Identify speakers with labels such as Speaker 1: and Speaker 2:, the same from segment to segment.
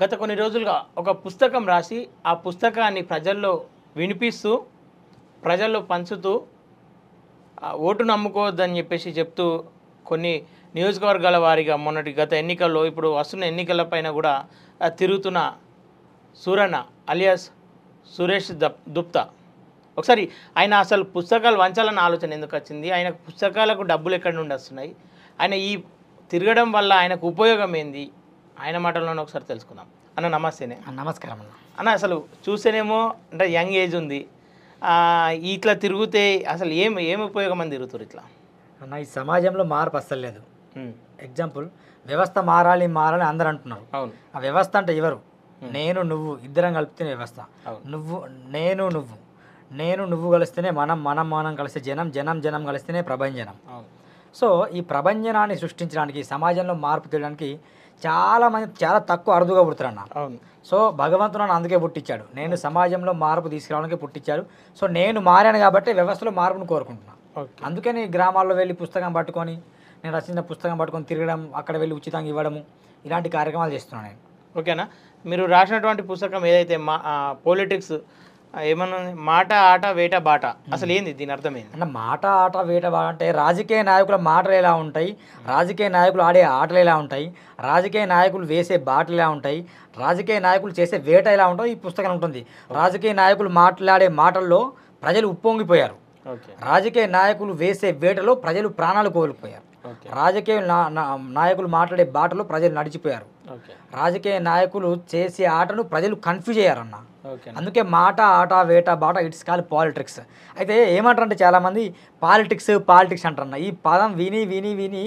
Speaker 1: గత కొన్ని రోజులుగా ఒక పుస్తకం రాసి ఆ పుస్తకాన్ని ప్రజల్లో వినిపిస్తూ ప్రజల్లో పంచుతూ ఓటు నమ్ముకోవద్దని చెప్పేసి చెప్తూ కొన్ని నియోజకవర్గాల వారిగా మొన్నటి గత ఎన్నికల్లో ఇప్పుడు వస్తున్న ఎన్నికల పైన కూడా తిరుగుతున్న సూరణ అలియాస్ సురేష్ దుప్తా ఒకసారి ఆయన అసలు పుస్తకాలు వంచాలన్న ఆలోచన ఎందుకు వచ్చింది ఆయన పుస్తకాలకు డబ్బులు ఎక్కడి నుండి వస్తున్నాయి ఆయన ఈ తిరగడం వల్ల ఆయనకు ఉపయోగం ఏంది ఆయన మాటల్లోనే ఒకసారి తెలుసుకుందాం అన్న నమస్తేనే నమస్కారం అన్న అన్న అసలు చూస్తేనేమో అంటే యంగ్ ఏజ్ ఉంది ఇట్లా తిరిగితే అసలు ఏం ఏం ఉపయోగం అని తిరుగుతారు ఇట్లా అన్న ఈ సమాజంలో
Speaker 2: మార్పు అస్సలు లేదు ఎగ్జాంపుల్ వ్యవస్థ మారాలి మారాలి అందరు అంటున్నారు అవును ఆ వ్యవస్థ అంటే ఎవరు నేను నువ్వు ఇద్దరం కలిపితే వ్యవస్థ నువ్వు నేను నువ్వు నేను నువ్వు కలిస్తేనే మనం మనం మనం కలిస్తే జనం జనం జనం కలిస్తేనే ప్రభంజనం సో ఈ ప్రభంజనాన్ని సృష్టించడానికి సమాజంలో మార్పు తీయడానికి చాలా మంది చాలా తక్కువ అరుదుగా పుడతారు అన్న సో భగవంతుడు నన్ను అందుకే పుట్టించాడు నేను సమాజంలో మార్పు తీసుకురావడానికి పుట్టించాడు సో నేను మారాను కాబట్టి వ్యవస్థలో మార్పును కోరుకుంటున్నాను అందుకే నేను గ్రామాల్లో వెళ్ళి పుస్తకం పట్టుకొని
Speaker 1: నేను రచించిన పుస్తకం పట్టుకొని తిరగడం అక్కడ వెళ్ళి ఉచితంగా ఇవ్వడము ఇలాంటి కార్యక్రమాలు చేస్తున్నాను నేను ఓకేనా మీరు రాసినటువంటి పుస్తకం ఏదైతే మా పొలిటిక్స్ ఏమన్నా మాట ఆట వేట బాట అసలు ఏంది దీని అర్థం ఏంది అంటే
Speaker 2: మాట ఆట వేట బాట అంటే రాజకీయ నాయకుల మాటలు ఎలా ఉంటాయి రాజకీయ నాయకులు ఆడే ఆటలు ఎలా ఉంటాయి రాజకీయ నాయకులు వేసే బాటలు ఎలా ఉంటాయి రాజకీయ నాయకులు చేసే వేట ఎలా ఉంటాయి ఈ పుస్తకం ఉంటుంది రాజకీయ నాయకులు మాట్లాడే మాటల్లో ప్రజలు ఉప్పొంగిపోయారు రాజకీయ నాయకులు వేసే వేటలో ప్రజలు ప్రాణాలు కోల్పోయారు రాజకీయ నాయకులు మాట్లాడే బాటలు ప్రజలు నడిచిపోయారు రాజకీయ నాయకులు చేసే ఆటను ప్రజలు కన్ఫ్యూజ్ అయ్యారన్న అందుకే మాట ఆట వేట బాట ఇట్స్ కాల్ పాలిటిక్స్ అయితే ఏమంటారంటే చాలామంది పాలిటిక్స్ పాలిటిక్స్ అంటారన్న ఈ పదం విని విని విని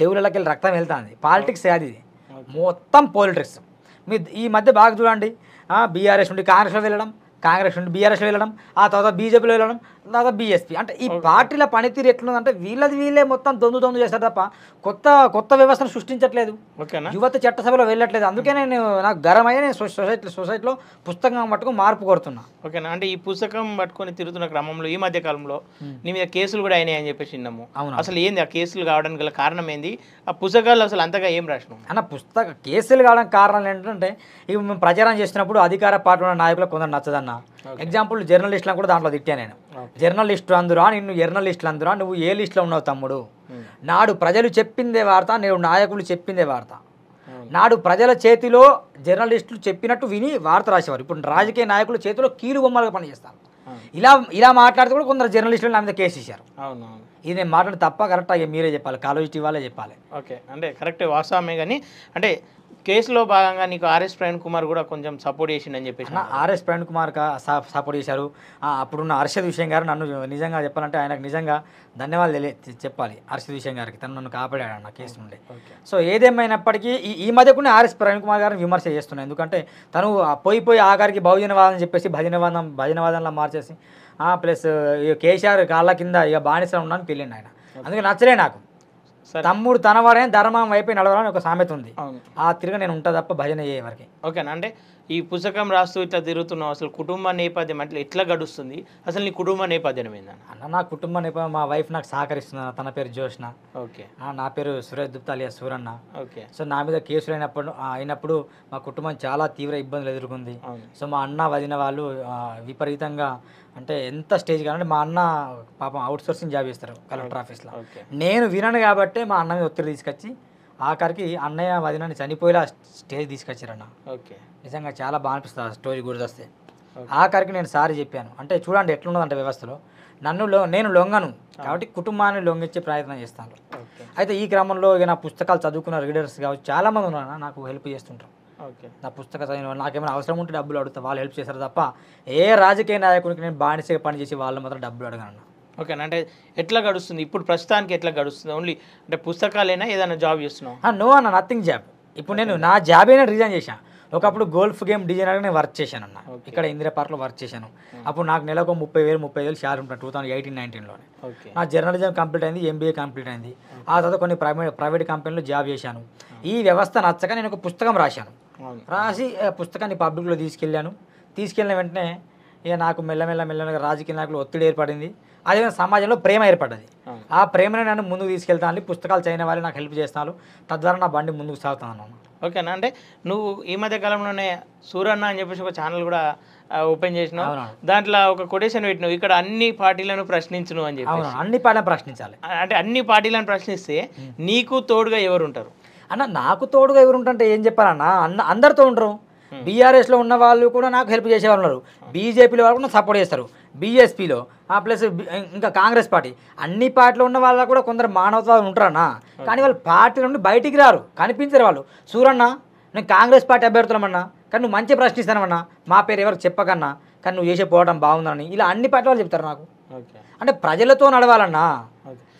Speaker 2: చెవులకి రక్తం వెళ్తుంది పాలిటిక్స్ అది మొత్తం పాలిటిక్స్ మీ ఈ మధ్య బాగా చూడండి బీఆర్ఎస్ నుండి కాంగ్రెస్లో వెళ్ళడం కాంగ్రెస్ నుండి బీఆర్ఎస్లో వెళ్ళడం ఆ తర్వాత బీజేపీలో వెళ్ళడం దాదాపు బీఎస్పీ అంటే ఈ పార్టీల పనితీరు ఎట్లుందంటే వీళ్ళది వీళ్ళే మొత్తం దొందు దొందు చేస్తారు తప్ప కొత్త కొత్త వ్యవస్థను సృష్టించట్లేదు యువత చట్టసభలో వెళ్ళట్లేదు అందుకే hmm. నేను నాకు గరమయ్యే నేను సొసైటీ సొసైటీలో పుస్తకం పట్టుకుని మార్పు కొడుతున్నా
Speaker 1: ఓకేనా అంటే ఈ పుస్తకం పట్టుకొని తిరుగుతున్న క్రమంలో ఈ మధ్య కాలంలో hmm. నీ మీద కేసులు కూడా అయినాయి అని చెప్పేసి విన్నాము అసలు ఏంది ఆ కేసులు కావడానికి గల కారణం ఏంది ఆ పుస్తకాలు అసలు అంతగా ఏం రాసినాం అన్న పుస్తక కేసులు కావడానికి కారణాలు
Speaker 2: ఏంటంటే ఇవి మేము ప్రచారం చేసినప్పుడు అధికార పార్టీ నాయకులకు కొందరు నచ్చదన్నా ఎగ్జాంపుల్ జర్నలిస్ట్లను కూడా దాంట్లో తిట్టా నేను జర్నలిస్టు అందురా నిన్ను జర్నలిస్టులు అందురా నువ్వు ఏ లిస్టులో ఉన్నావు తమ్ముడు hmm. నాడు ప్రజలు చెప్పిందే వార్త నేను నాయకులు చెప్పిందే వార్త hmm. నాడు ప్రజల చేతిలో జర్నలిస్టులు చెప్పినట్టు విని వార్త రాసేవారు ఇప్పుడు రాజకీయ నాయకుల చేతిలో కీలు బొమ్మలుగా పనిచేస్తారు hmm. ఇలా ఇలా మాట్లాడితే కూడా కొందరు జర్నలిస్టులు నా మీద కేసు ఇచ్చారు ఇది నేను మాట్లాడి తప్ప కరెక్ట్ మీరే చెప్పాలి
Speaker 1: కాలోజిటీ వాళ్ళే చెప్పాలి ఓకే అంటే కరెక్ట్ వాస్తవమే కానీ అంటే కేసులో భాగంగా నీకు ఆర్ఎస్ ప్రవీణ్ కుమార్ కూడా కొంచెం సపోర్ట్ చేసిండని చెప్పేసి ఆర్ఎస్ ప్రవీణ్ కుమార్ సపోర్ట్ చేశారు
Speaker 2: అప్పుడున్న హర్షద్ విషయం గారు నన్ను నిజంగా చెప్పాలంటే ఆయనకు నిజంగా ధన్యవాదాలు చెప్పాలి హర్షద్ విషయం గారికి తను నన్ను కాపాడాడు నా కేసు నుండి సో ఏదేమైనప్పటికీ ఈ మధ్య కూడా ఆర్ఎస్ ప్రవీణ్ కుమార్ గారిని విమర్శ చేస్తున్నాయి ఎందుకంటే తను పోయి పోయి ఆఖరికి బహుజనవాదం చెప్పేసి భజనవాదం భజనవాదంలో మార్చేసి ప్లస్ కేసీఆర్ కాళ్ళ కింద ఇక బానిసలు ఉన్నాను పెళ్ళిండి ఆయన అందుకే నచ్చలే నాకు తమ్ముడు తనవాడని ధర్మం వైపు నడవాలని ఒక సామెత ఉంది ఆ తిరిగి నేను ఉంటా తప్ప భజన అయ్యే వరకు
Speaker 1: ఓకేనా అంటే ఈ పుస్తకం రాస్తూ ఇట్లా తిరుగుతున్నావు అసలు కుటుంబ నేపథ్యం అంటే ఎట్లా గడుస్తుంది అసలు నీ కుటుంబ నేపథ్యం ఏందని
Speaker 2: అన్న నా కుటుంబ నేపథ్యం మా వైఫ్ నాకు సహకరిస్తున్నా తన పేరు జోష్న ఓకే నా పేరు Suresh Gupta alias Suranna okay so నా మీద కేసులు అయినప్పుడు అయినప్పుడు మా కుటుంబం చాలా తీవ్ర ఇబ్బందులు ఎదుర్కొంది సో మా అన్న వదిన వాళ్ళు విపరీతంగా అంటే ఎంత స్టేజ్ కానీ మా అన్న పాపం అవుట్ సోర్సింగ్ జాబ్ చేస్తారు కలెక్టర్ ఆఫీస్లో నేను వినను కాబట్టి మా అన్న మీద ఒత్తిడి తీసుకొచ్చి ఆఖరికి అన్నయ్య వదినని చనిపోయేలా స్టేజ్ తీసుకొచ్చారన్న ఓకే నిజంగా చాలా బాగా అనిపిస్తుంది ఆ స్టోరీ గుర్తొస్తే ఆఖరికి నేను సారి చెప్పాను అంటే చూడండి ఎట్లున్నదంటే వ్యవస్థలో నన్ను లొ నేను లొంగను కాబట్టి కుటుంబాన్ని లొంగించే ప్రయత్నం చేస్తాను అయితే ఈ క్రమంలో ఇక నా పుస్తకాలు చదువుకున్న రీడర్స్ కావచ్చు చాలామంది ఉన్నారు నాకు హెల్ప్ చేస్తుంటారు నా పుస్తక చదివిన నాకేమైనా అవసరం ఉంటే డబ్బులు అడుగుతా వాళ్ళు హెల్ప్ చేస్తారు తప్ప ఏ రాజకీయ నాయకునికి నేను బానిసగా
Speaker 1: పనిచేసి వాళ్ళు మాత్రం డబ్బులు అడగను ఓకేనా అంటే ఎట్లా గడుస్తుంది ఇప్పుడు ప్రస్తుతానికి ఎట్లా గడుస్తుంది ఓన్లీ అంటే పుస్తకాలైనా ఏదైనా జాబ్ చేస్తున్నావు నో అన్న నథింగ్ జాబ్ ఇప్పుడు నేను నా జాబ్ అయినా రిజైన్ చేశాను
Speaker 2: ఒకప్పుడు గోల్ఫ్ గేమ్ డిజైనర్గా నేను వర్క్ చేశాను అన్న ఇక్కడ ఇందిరా పార్క్లో వర్క్ చేశాను అప్పుడు నాకు నెలకు ముప్పై వేలు ముప్పై వేలు షేర్ ఉంటాను టూ థౌసండ్ ఎయిటీన్ నైన్టీన్లోనే నా జర్నలిజం కంప్లీట్ అయింది ఎంబీఏ కంప్లీట్ అయింది ఆ తర్వాత కొన్ని ప్రైవేట్ ప్రైవేట్ కంపెనీలో జాబ్ చేశాను ఈ వ్యవస్థ నచ్చక నేను ఒక పుస్తకం రాశాను రాసి పుస్తకాన్ని పబ్లిక్లో తీసుకెళ్ళాను తీసుకెళ్ళిన వెంటనే ఇక నాకు మెల్లమెల్ల మెల్లమెల్లగా రాజకీయ నాయకులు ఒత్తిడి ఏర్పడింది అదేవిధంగా సమాజంలో ప్రేమ ఏర్పడ్డది ఆ ప్రేమను నన్ను ముందుకు తీసుకెళ్తాను
Speaker 1: పుస్తకాలు చదివిన వాళ్ళు నాకు హెల్ప్ చేస్తాను తద్వారా నా బండి ముందుకు సాగుతాను ఓకేనా అంటే నువ్వు ఈ మధ్య కాలంలోనే సూరన్న అని చెప్పేసి ఒక ఛానల్ కూడా ఓపెన్ చేసినావు దాంట్లో ఒక కొటేషన్ పెట్టినావు ఇక్కడ అన్ని పార్టీలను ప్రశ్నించను అని చెప్పి అన్ని పార్టీలను ప్రశ్నించాలి అంటే అన్ని పార్టీలను ప్రశ్నిస్తే నీకు తోడుగా ఎవరు ఉంటారు
Speaker 2: అన్న నాకు తోడుగా ఎవరు ఉంటారంటే ఏం చెప్పాలన్నా అన్న అందరితో ఉండరు బీఆర్ఎస్లో hmm. ఉన్న వాళ్ళు కూడా నాకు హెల్ప్ చేసేవాళ్ళు ఉన్నారు బీజేపీలో hmm. వాళ్ళు కూడా సపోర్ట్ చేస్తారు బీఎస్పీలో ప్లస్ ఇంకా కాంగ్రెస్ పార్టీ అన్ని పార్టీలో ఉన్న వాళ్ళు కూడా కొందరు మానవత్వాలు ఉంటారన్నా hmm. కానీ వాళ్ళు పార్టీ నుండి బయటికి రారు కనిపించరు వాళ్ళు చూరన్న నేను కాంగ్రెస్ పార్టీ అభ్యర్థులమన్నా కానీ నువ్వు మంచి ప్రశ్నిస్తానమన్నా మా పేరు ఎవరు చెప్పకన్నా కానీ నువ్వు చేసే పోవడం బాగుందని ఇలా అన్ని పార్టీ వాళ్ళు చెప్తారు నాకు అంటే ప్రజలతో నడవాలన్నా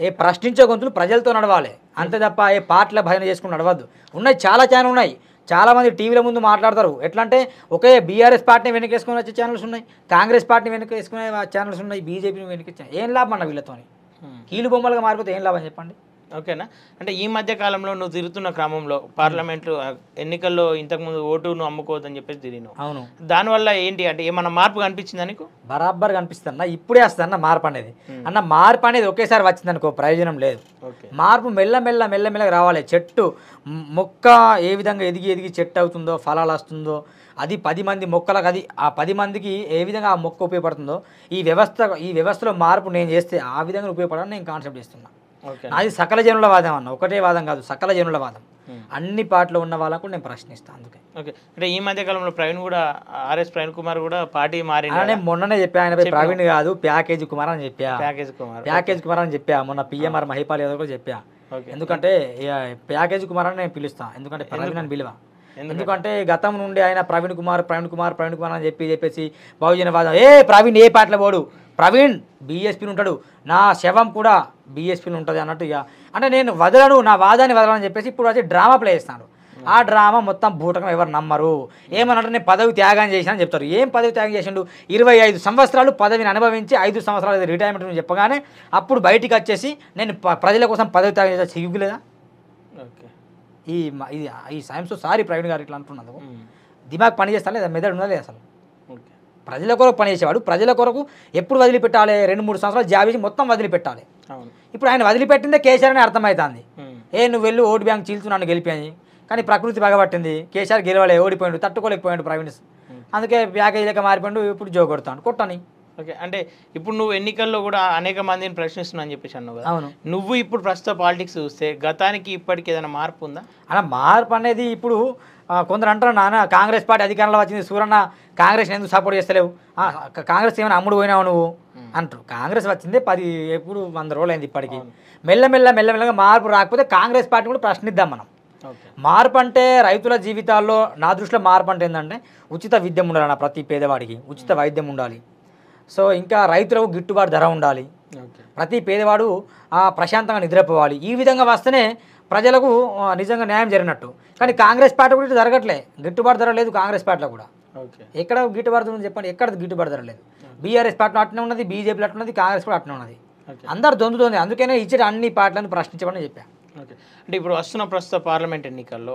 Speaker 2: ఏ ప్రశ్నించే గొంతులు ప్రజలతో నడవాలి అంతే తప్ప ఏ పార్టీల భయం చేసుకుని నడవద్దు ఉన్నాయి చాలా ఛానల్ ఉన్నాయి చాలామంది టీవీల ముందు మాట్లాడతారు ఎట్లా అంటే ఒకే బీఆర్ఎస్ పార్టీని వెనకేసుకుని వచ్చే ఛానల్స్ ఉన్నాయి కాంగ్రెస్ పార్టీని వెనకేసుకునే ఛానల్స్ ఉన్నాయి బీజేపీని వెనకేసా ఏం లాభం అన్న వీళ్ళతోని కీలు బొమ్మలుగా మారిపోతే ఏం లాభం చెప్పండి
Speaker 1: ఓకేనా అంటే ఈ మధ్య కాలంలో నువ్వు తిరుగుతున్న క్రమంలో పార్లమెంట్ ఎన్నికల్లో ఇంతకుముందు ఓటును అమ్ముకోవద్దని చెప్పేసి తిరిగినావు అవును దానివల్ల ఏంటి అంటే ఏమన్నా మార్పు కనిపించిందా నీకు బరాబర్ కనిపిస్తుంది
Speaker 2: అన్న ఇప్పుడే వస్తుంది అన్న మార్పు అనేది అన్న మార్పు అనేది ఒకేసారి వచ్చింది అనుకో ప్రయోజనం లేదు మార్పు మెల్ల మెల్ల మెల్లమెల్లగా రావాలి చెట్టు మొక్క ఏ విధంగా ఎదిగి ఎదిగి చెట్టు అవుతుందో ఫలాలు వస్తుందో అది పది మంది మొక్కలకు అది ఆ పది మందికి ఏ విధంగా ఆ మొక్క ఉపయోగపడుతుందో ఈ వ్యవస్థ ఈ వ్యవస్థలో మార్పు నేను చేస్తే ఆ విధంగా ఉపయోగపడాలని నేను కాన్సెప్ట్ చేస్తున్నాను నాది సకల జనుల వాదం అన్న ఒకటే వాదం కాదు సకల జనుల వాదం అన్ని పార్టీలో ఉన్న వాళ్ళకు నేను ప్రశ్నిస్తాను అందుకే
Speaker 1: ఓకే అంటే ఈ మధ్య కాలంలో ప్రవీణ్ కూడా ఆర్ఎస్ ప్రవీణ్ కుమార్ కూడా పార్టీ మారి
Speaker 2: మొన్ననే చెప్పా ఆయన ప్రవీణ్ కాదు ప్యాకేజ్ కుమార్ అని చెప్పా
Speaker 1: ప్యాకేజ్ కుమార్ ప్యాకేజ్
Speaker 2: కుమార్ అని చెప్పా మొన్న పిఎంఆర్ మహిపాల్ యాదవ్ కూడా చెప్పా ఎందుకంటే ప్యాకేజ్ కుమార్ అని నేను పిలుస్తాను ఎందుకంటే ప్రవీణ్ అని పిలువ ఎందుకంటే గతం నుండి ఆయన ప్రవీణ్ కుమార్ ప్రవీణ్ కుమార్ ప్రవీణ్ కుమార్ అని చెప్పి చెప్పేసి వాదం ఏ ప్రవీణ్ ఏ పాటలు పోడు ప్రవీణ్ బీఎస్పీని ఉంటాడు నా శవం కూడా బీఎస్పీని ఉంటుంది అన్నట్టు ఇక అంటే నేను వదలను నా వాదాన్ని వదలని చెప్పేసి ఇప్పుడు వచ్చి డ్రామా ప్లే చేస్తాను ఆ డ్రామా మొత్తం భూటకం ఎవరు నమ్మరు ఏమన్నట్టు నేను పదవి త్యాగం చేశానని చెప్తారు ఏం పదవి త్యాగం చేసిండు ఇరవై ఐదు సంవత్సరాలు పదవిని అనుభవించి ఐదు సంవత్సరాలు రిటైర్మెంట్ చెప్పగానే అప్పుడు బయటికి వచ్చేసి నేను ప్రజల కోసం పదవి త్యాగం చేసా చెయ్యలేదా ఓకే ఈ ఇది ఈ సైన్స్ సారీ ప్రవీణ్ గారు ఇట్లా అంటున్నందుకు దిమాగ్ పని చేస్తా లేదా మెదడు ఉందా లేదు అసలు ప్రజల కొరకు పనిచేసేవాడు ప్రజల కొరకు ఎప్పుడు వదిలిపెట్టాలి రెండు మూడు సంవత్సరాలు జాబ్ మొత్తం వదిలిపెట్టాలి ఇప్పుడు ఆయన వదిలిపెట్టిందే కేసీఆర్ అని అర్థమవుతుంది ఏ నువ్వు వెళ్ళి ఓటు బ్యాంక్ చీల్చు నన్ను గెలిపాయి కానీ ప్రకృతి బాగబట్టింది కేసీఆర్ గెలవలే ఓడిపోయాడు తట్టుకోలేకపోయాడు ప్రవీణ్ అందుకే ప్యాకేజీలకి మారిపోయి ఇప్పుడు జో కొడతాను కొట్టని
Speaker 1: ఓకే అంటే ఇప్పుడు నువ్వు ఎన్నికల్లో కూడా అనేక మందిని ప్రశ్నిస్తున్నావు అని చెప్పేసి అన్నావు అవును నువ్వు ఇప్పుడు ప్రస్తుత పాలిటిక్స్ చూస్తే గతానికి ఇప్పటికి ఏదైనా మార్పు ఉందా
Speaker 2: అలా మార్పు అనేది ఇప్పుడు కొందరు అంటారు నాన్న కాంగ్రెస్ పార్టీ అధికారంలో వచ్చింది సూరన్న కాంగ్రెస్ ఎందుకు సపోర్ట్ చేస్తలేవు కాంగ్రెస్ ఏమైనా అమ్ముడు పోయినావు నువ్వు అంటారు కాంగ్రెస్ వచ్చింది పది ఎప్పుడు వంద రోజులు అయింది ఇప్పటికీ మెల్లమెల్ల మెల్లమెల్లగా మార్పు రాకపోతే కాంగ్రెస్ పార్టీ కూడా ప్రశ్నిద్దాం మనం మార్పు అంటే రైతుల జీవితాల్లో నా దృష్టిలో మార్పు అంటే ఏంటంటే ఉచిత విద్యం ఉండాలన్న ప్రతి పేదవాడికి ఉచిత వైద్యం ఉండాలి సో ఇంకా రైతులకు గిట్టుబాటు ధర ఉండాలి ప్రతి పేదవాడు ప్రశాంతంగా నిద్రపోవాలి ఈ విధంగా వస్తేనే ప్రజలకు నిజంగా న్యాయం జరిగినట్టు కానీ కాంగ్రెస్ పార్టీ కూడా జరగట్లే గిట్టుబాటు ధర లేదు కాంగ్రెస్ పార్టీలో కూడా ఎక్కడ గిట్టుబాటు ఉంది చెప్పండి ఎక్కడ గిట్టుబాటు ధర లేదు బీఆర్ఎస్ పార్టీ అట్నే ఉన్నది బీజేపీ అట్లా ఉన్నది కాంగ్రెస్ కూడా అట్నే ఉన్నది అందరు దొందుతోంది అందుకనే ఇచ్చిన అన్ని పార్టీలను ప్రశ్నించమని చెప్పాను
Speaker 1: అంటే ఇప్పుడు వస్తున్న ప్రస్తుత పార్లమెంట్ ఎన్నికల్లో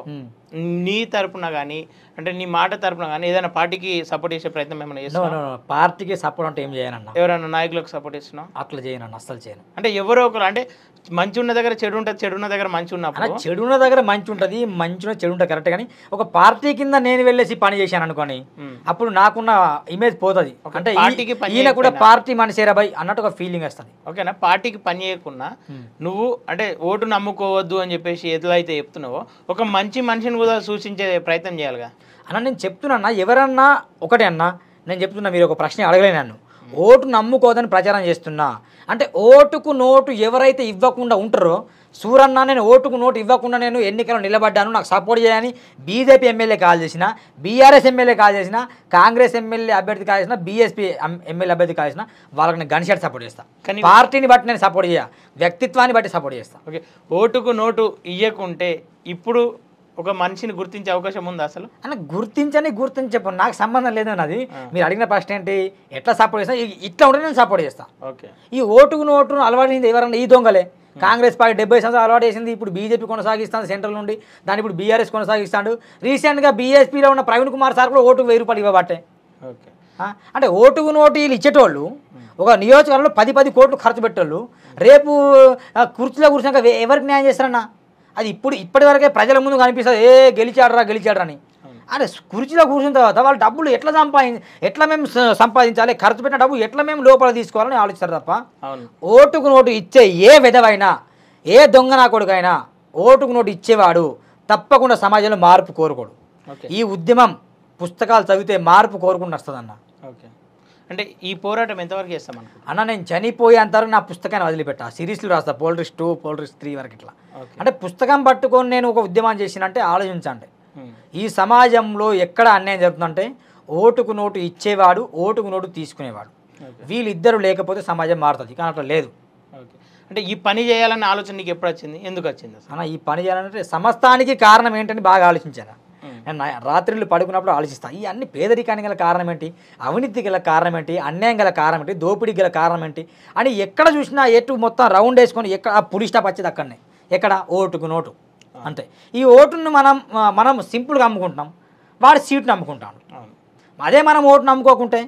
Speaker 1: నీ తరపున కానీ అంటే నీ మాట తరపున కానీ ఏదైనా పార్టీకి సపోర్ట్ చేసే ప్రయత్నం ఏమైనా చేస్తున్నావు పార్టీకి సపోర్ట్ అంటే ఏం చేయనన్నా ఎవరైనా నాయకులకు సపోర్ట్ చేస్తున్నావు అట్లా చేయను అస్సలు చేయను అంటే ఎవరో ఒకరు అంటే మంచి ఉన్న దగ్గర చెడు ఉంటుంది చెడు ఉన్న దగ్గర మంచి ఉన్నప్పుడు చెడు ఉన్న దగ్గర మంచి ఉంటుంది మంచి చెడు ఉంటుంది కరెక్ట్ కానీ ఒక పార్టీ కింద నేను
Speaker 2: వెళ్ళేసి పని చేశాను అనుకోని అప్పుడు నాకున్న ఇమేజ్ పోతుంది అంటే ఈయన కూడా పార్టీ
Speaker 1: మనిషేరా బాయ్ అన్నట్టు ఒక ఫీలింగ్ వస్తుంది ఓకేనా పార్టీకి పని చేయకుండా నువ్వు అంటే ఓటు నమ్ముకోవద్దు అని చెప్పేసి ఎట్లా అయితే చెప్తున్నావో ఒక మంచి మనిషిని కూడా సూచించే ప్రయత్నం చేయాలిగా అన్న నేను చెప్తున్నా ఎవరన్నా ఒకటే అన్న నేను చెప్తున్నా మీరు ఒక ప్రశ్న అడగలే నన్ను ఓటు
Speaker 2: నమ్ముకోదని ప్రచారం చేస్తున్నా అంటే ఓటుకు నోటు ఎవరైతే ఇవ్వకుండా ఉంటారో సూరన్న నేను ఓటుకు నోటు ఇవ్వకుండా నేను ఎన్నికల్లో నిలబడ్డాను నాకు సపోర్ట్ చేయని బీజేపీ ఎమ్మెల్యే కాల్ చేసిన బీఆర్ఎస్ ఎమ్మెల్యే కాల్ చేసిన కాంగ్రెస్ ఎమ్మెల్యే అభ్యర్థి కాల్ చేసిన బీఎస్పీ ఎమ్మెల్యే అభ్యర్థి కాల్ చేసిన వాళ్ళకి నేను గన్షాట్ సపోర్ట్ చేస్తాను కానీ పార్టీని బట్టి నేను సపోర్ట్ చేయ వ్యక్తిత్వాన్ని బట్టి సపోర్ట్ చేస్తాను ఓకే ఓటుకు
Speaker 1: నోటు ఇవ్వకుంటే ఇప్పుడు ఒక మనిషిని గుర్తించే అవకాశం ఉందా అసలు
Speaker 2: అని గుర్తించని గుర్తించ నాకు సంబంధం లేదని అది మీరు అడిగిన ప్రశ్న ఏంటి ఎట్లా సపోర్ట్ చేస్తాను ఇట్లా ఉంటే నేను సపోర్ట్ చేస్తాను ఓకే ఈ ఓటుకు నోటును అలవాటు ఎవరన్నా ఈ దొంగలే కాంగ్రెస్ పార్టీ డెబ్బై సంవత్సరాలు అలవాటు చేసింది ఇప్పుడు బీజేపీ కొనసాగిస్తాను సెంట్రల్ నుండి దాన్ని ఇప్పుడు బీఆర్ఎస్ కొనసాగిస్తాడు రీసెంట్గా బీఎస్పీలో ఉన్న ప్రవీణ్ కుమార్ సార్ కూడా ఓటుకు వెయ్యి రూపాయలు ఇవ్వబట్టే అంటే ఓటుకు నోటు వీళ్ళు ఇచ్చేటోళ్ళు ఒక నియోజకవర్గంలో పది పది కోట్లు ఖర్చు పెట్టేవాళ్ళు రేపు కుర్చీలో కూర్చున్నాక ఎవరికి న్యాయం చేస్తారన్నా అది ఇప్పుడు ఇప్పటివరకే ప్రజల ముందు కనిపిస్తుంది ఏ గెలిచాడరా గెలిచాడరా అని అరే కుర్చీలో కూర్చున్న తర్వాత వాళ్ళు డబ్బులు ఎట్లా సంపాది ఎట్లా మేము సంపాదించాలి ఖర్చు పెట్టిన డబ్బు ఎట్లా మేము లోపల తీసుకోవాలని ఆలోచిస్తారు తప్ప ఓటుకు నోటు ఇచ్చే ఏ విధవైనా ఏ దొంగ నా కొడుకైనా ఓటుకు నోటు ఇచ్చేవాడు తప్పకుండా సమాజంలో మార్పు కోరుకోడు ఈ ఉద్యమం పుస్తకాలు చదివితే మార్పు కోరుకుని వస్తుంది
Speaker 1: ఓకే అంటే ఈ పోరాటం ఎంతవరకు చేస్తామన్న
Speaker 2: అన్న నేను చనిపోయేంతవరకు నా పుస్తకాన్ని వదిలిపెట్టా సిరీస్లు రాస్తా పోల్డ్రిస్ టూ పోల్డ్రిస్ త్రీ వరకు ఇట్లా అంటే పుస్తకం పట్టుకొని నేను ఒక ఉద్యమం చేసినంటే ఆలోచించండి ఈ సమాజంలో ఎక్కడ అన్యాయం జరుగుతుందంటే ఓటుకు నోటు ఇచ్చేవాడు ఓటుకు నోటు తీసుకునేవాడు వీళ్ళిద్దరు లేకపోతే సమాజం మారుతుంది కానీ అట్లా లేదు అంటే ఈ పని చేయాలనే ఆలోచన నీకు ఎప్పుడు వచ్చింది ఎందుకు వచ్చింది అన్న ఈ పని చేయాలంటే సమస్తానికి కారణం ఏంటని బాగా ఆలోచించాను నేను రాత్రిళ్ళు పడుకున్నప్పుడు ఆలోచిస్తాను ఈ అన్ని పేదరికానికి గల కారణం ఏంటి అవినీతి గల కారణం ఏంటి అన్యాయం గల కారణం ఏంటి దోపిడీ గల కారణం ఏంటి అని ఎక్కడ చూసినా ఎటు మొత్తం రౌండ్ వేసుకొని ఎక్కడ ఆ స్టాప్ వచ్చేది అక్కడనే ఎక్కడ ఓటుకు నోటు అంతే ఈ ఓటును మనం మనం సింపుల్గా అమ్ముకుంటున్నాం వాడి సీట్ని అమ్ముకుంటాను అదే మనం ఓటును అమ్ముకోకుంటే